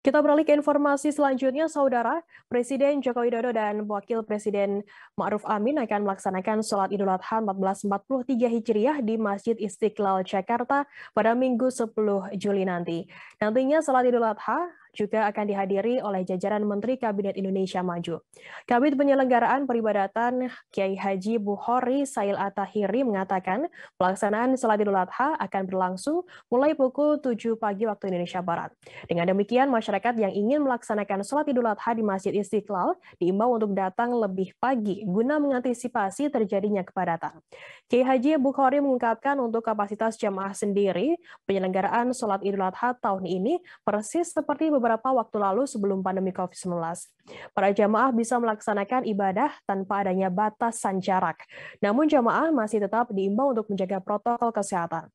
Kita beralih ke informasi selanjutnya, Saudara. Presiden Joko Widodo dan Wakil Presiden Ma'ruf Amin akan melaksanakan sholat idul adha 1443 Hijriah di Masjid Istiqlal, Jakarta pada Minggu 10 Juli nanti. Nantinya sholat idul adha juga akan dihadiri oleh jajaran Menteri Kabinet Indonesia Maju. Kabit Penyelenggaraan Peribadatan Kiai Haji Buhori Sail Atahiri mengatakan pelaksanaan Salat Idul Adha akan berlangsung mulai pukul 7 pagi waktu Indonesia Barat. Dengan demikian, masyarakat yang ingin melaksanakan Salat Idul Adha di Masjid Istiqlal diimbau untuk datang lebih pagi guna mengantisipasi terjadinya kepadatan. Kiai Haji Bukhari mengungkapkan untuk kapasitas jamaah sendiri, penyelenggaraan Salat Idul Adha tahun ini persis seperti beberapa waktu lalu sebelum pandemi COVID-19. Para jamaah bisa melaksanakan ibadah tanpa adanya batasan jarak. Namun jamaah masih tetap diimbau untuk menjaga protokol kesehatan.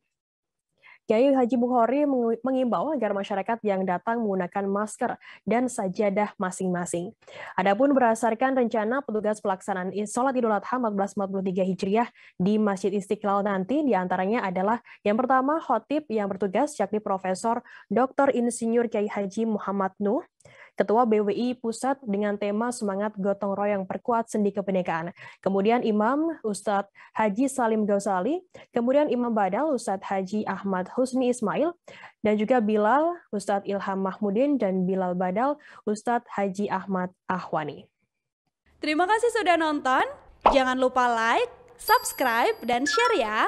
Kiai Haji Bukhari mengimbau agar masyarakat yang datang menggunakan masker dan sajadah masing-masing. Adapun berdasarkan rencana petugas pelaksanaan sholat Idul Adha 1443 Hijriah di Masjid Istiqlal nanti diantaranya adalah yang pertama khotib yang bertugas yakni Profesor Dr. Insinyur Kiai Haji Muhammad Nuh, Ketua BWI Pusat dengan tema Semangat Gotong Royong Perkuat Sendi Kebenekaan. Kemudian Imam Ustadz Haji Salim Gausali, kemudian Imam Badal Ustadz Haji Ahmad Husni Ismail, dan juga Bilal Ustadz Ilham Mahmudin dan Bilal Badal Ustadz Haji Ahmad Ahwani. Terima kasih sudah nonton. Jangan lupa like, subscribe, dan share ya.